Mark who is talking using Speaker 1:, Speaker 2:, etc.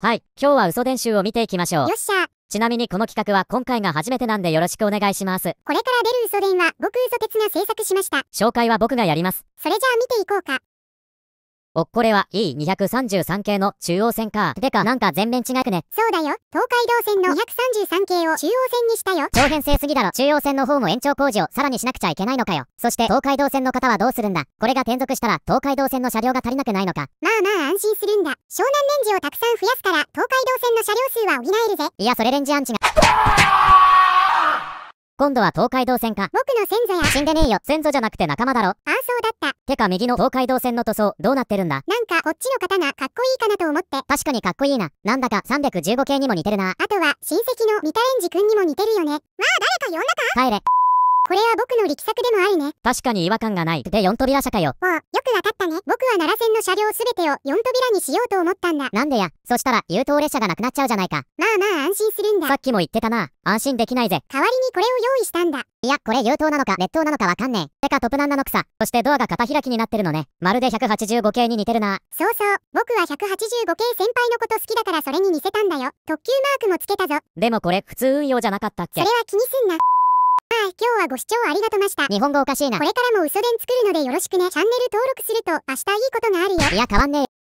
Speaker 1: はい、今日は嘘伝習を見ていきましょう。よっしゃ。ちなみにこの企画は今回が初めてなんでよろしくお願いします。これから出る嘘伝は僕嘘鉄が制作しました。紹介は僕がやります。それじゃあ見ていこうか。おっこれは E233 系の中央線か。てかなんか全面違くね。そうだよ。東海道線の233系を中央線にしたよ。長編性すぎだろ。中央線の方も延長工事をさらにしなくちゃいけないのかよ。そして東海道線の方はどうするんだこれが転属したら東海道線の車両が足りなくないのか。
Speaker 2: まあまあ安心するんだ。湘南レンジをたくさん増やすから
Speaker 1: 東海道線の車両数は補えるぜ。いやそれレンジアンチが。今度は東海道線か。僕の先祖や。死んでねえよ。先祖じゃなくて仲間だろ。ああ、そうだった。てか右の東海道線の塗装、どうなってるんだなんか、こっちの方がかっこいいかなと思って。確かにかっこいいな。なんだか315系にも似てるな。あ
Speaker 2: とは、親戚の三田園児くんにも似てるよね。まあ、誰か呼ん
Speaker 1: だか帰れ。これは僕の力作でもあるね。確かに違和感がない。で、4扉車かよ。おう、よくわかったね。僕は奈良線の車両すべてを4扉にしようと思ったんだ。なんでや。そしたら、優等列車がなくなっちゃうじゃないか。まあまあ安心するんだ。さっきも言ってたな。安心できないぜ。代わりにこれを用意したんだ。いや、これ優等なのか、劣等なのかわかんねえ。てか、トップナンなの草。そしてドアが片開きになってるのね。まるで185系に似てるな。
Speaker 2: そうそう。僕は185系先輩のこと好きだからそれに似せたんだよ。特急マークもつけたぞ。
Speaker 1: でもこれ、普通
Speaker 2: 運用じゃなかったっけそれは気にすんな。はご視聴ありがとました。日本語おかしいな。これからも嘘伝作るのでよろしくね。チャンネル登
Speaker 1: 録すると明日いいことがあるよ。いや、変わんねえ。